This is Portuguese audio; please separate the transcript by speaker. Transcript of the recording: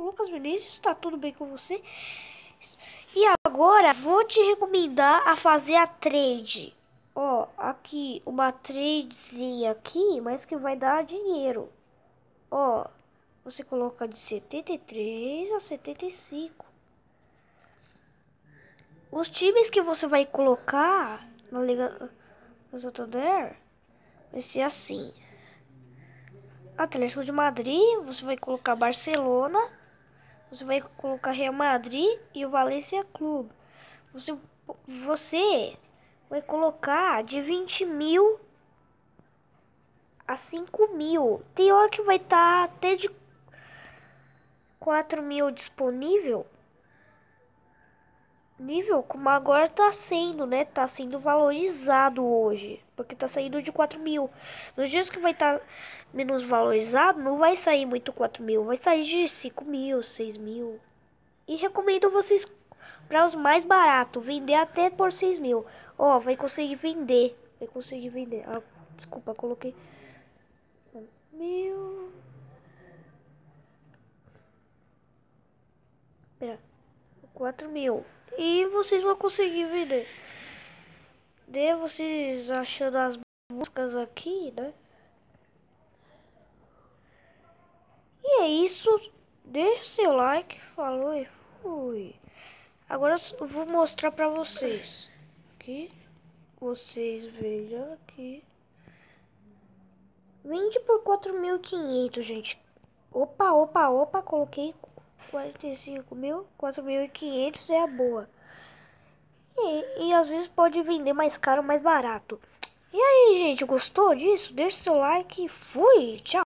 Speaker 1: Lucas Vinícius, tá tudo bem com você? E agora vou te recomendar a fazer a trade. Ó, aqui uma tradezinha aqui, mas que vai dar dinheiro. Ó, você coloca de 73 a 75. Os times que você vai colocar na Liga Santander vai ser assim. Atlético de Madrid, você vai colocar Barcelona, você vai colocar Real Madrid e o Valencia Clube. Você, você vai colocar de 20 mil a 5 mil. Tem hora que vai estar tá até de 4 mil disponível nível como agora tá sendo, né? Tá sendo valorizado hoje. Porque tá saindo de 4 mil. Nos dias que vai estar tá menos valorizado, não vai sair muito 4 mil. Vai sair de 5 mil, 6 mil. E recomendo vocês para os mais baratos. Vender até por 6 mil. Ó, oh, vai conseguir vender. Vai conseguir vender. Ah, desculpa, coloquei. 4 mil. E vocês vão conseguir vender. De né, vocês achando as músicas aqui, né? E é isso. Deixe seu like. Falou e fui. Agora eu vou mostrar pra vocês. Aqui. Vocês vejam aqui. Vende por 4.500, gente. Opa, opa, opa. Coloquei 45 mil, 4.500 é a boa. E, e às vezes pode vender mais caro, mais barato. E aí, gente, gostou disso? Deixa seu like. Fui, tchau.